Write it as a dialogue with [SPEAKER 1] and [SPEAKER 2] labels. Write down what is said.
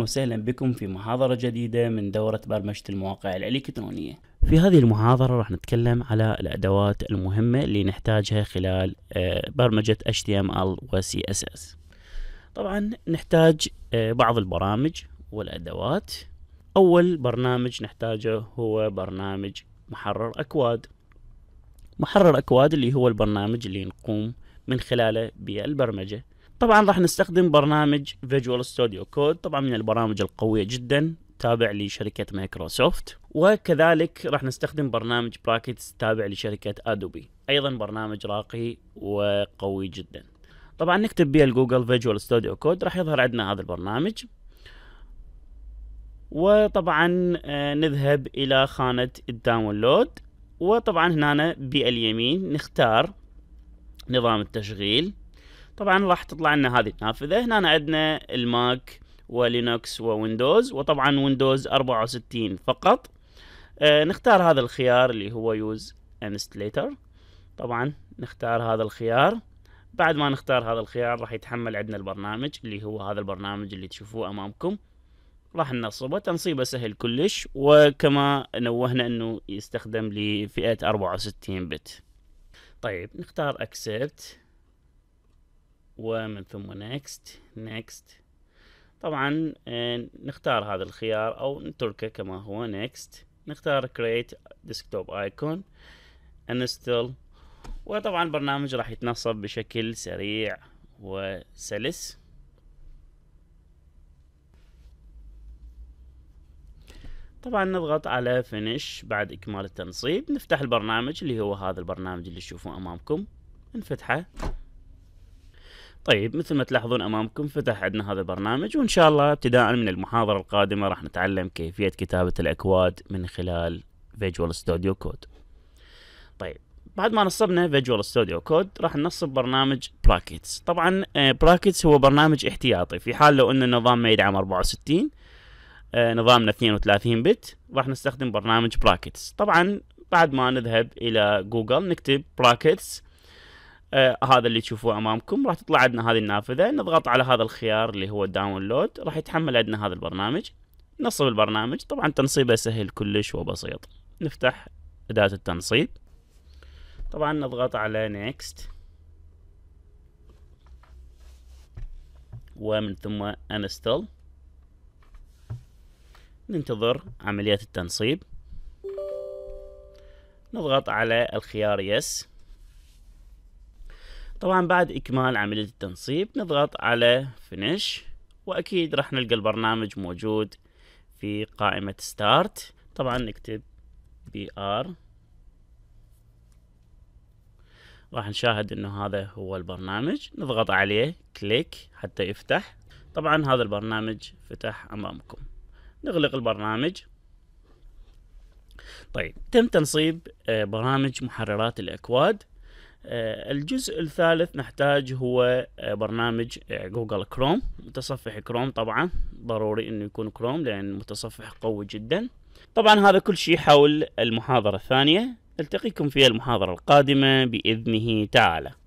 [SPEAKER 1] أهلا وسهلا بكم في محاضرة جديدة من دورة برمجة المواقع الإلكترونية في هذه المحاضرة راح نتكلم على الأدوات المهمة اللي نحتاجها خلال آه، برمجة HTML و CSS طبعا نحتاج آه، بعض البرامج والأدوات أول برنامج نحتاجه هو برنامج محرر أكواد محرر أكواد اللي هو البرنامج اللي نقوم من خلاله بالبرمجة طبعا راح نستخدم برنامج فيجوال ستوديو كود طبعا من البرامج القوية جدا تابع لشركة مايكروسوفت وكذلك راح نستخدم برنامج براكتس تابع لشركة ادوبي ايضا برنامج راقي وقوي جدا طبعا نكتب به الجوجل فيجوال ستوديو كود راح يظهر عندنا هذا البرنامج وطبعا آه، نذهب الى خانة الداونلود وطبعا هنا باليمين نختار نظام التشغيل طبعا راح تطلع لنا هذه النافذه هنا عندنا الماك ولينوكس وويندوز وطبعا ويندوز 64 فقط آه نختار هذا الخيار اللي هو يوز انستليتر طبعا نختار هذا الخيار بعد ما نختار هذا الخيار راح يتحمل عندنا البرنامج اللي هو هذا البرنامج اللي تشوفوه امامكم راح ننصبه تنصيبه سهل كلش وكما نوهنا انه يستخدم لفئة 64 بت طيب نختار اكسبت ومن ثم نيكست نيكست طبعا آه، نختار هذا الخيار او نتركه كما هو نيكست نختار create desktop icon انستل وطبعا البرنامج راح يتنصب بشكل سريع وسلس طبعا نضغط على فينيش بعد اكمال التنصيب نفتح البرنامج اللي هو هذا البرنامج اللي تشوفوه امامكم نفتحه طيب مثل ما تلاحظون امامكم فتح عندنا هذا البرنامج وان شاء الله ابتداء من المحاضره القادمه راح نتعلم كيفيه كتابه الاكواد من خلال فيجوال ستوديو كود طيب بعد ما نصبنا فيجوال ستوديو كود راح ننصب برنامج براكتس طبعا براكتس آه، هو برنامج احتياطي في حال لو ان النظام ما يدعم 64 آه، نظامنا 32 بت راح نستخدم برنامج براكتس طبعا بعد ما نذهب الى جوجل نكتب براكتس آه هذا اللي تشوفوه امامكم راح تطلع عندنا هذه النافذه نضغط على هذا الخيار اللي هو داونلود راح يتحمل عندنا هذا البرنامج نصب البرنامج طبعا تنصيبه سهل كلش وبسيط نفتح اداه التنصيب طبعا نضغط على نيكست ومن ثم انستل ننتظر عملية التنصيب نضغط على الخيار يس طبعا بعد إكمال عملية التنصيب نضغط على فينيش وأكيد راح نلقى البرنامج موجود في قائمة ستارت طبعا نكتب بي ار راح نشاهد انه هذا هو البرنامج نضغط عليه كليك حتى يفتح طبعا هذا البرنامج فتح امامكم نغلق البرنامج طيب تم تنصيب آه، برامج محررات الاكواد آه، الجزء الثالث نحتاج هو آه، برنامج آه، جوجل كروم متصفح كروم طبعا ضروري انه يكون كروم لان متصفح قوي جدا طبعا هذا كل شيء حول المحاضرة الثانية نلتقيكم في المحاضرة القادمة بإذنه تعالى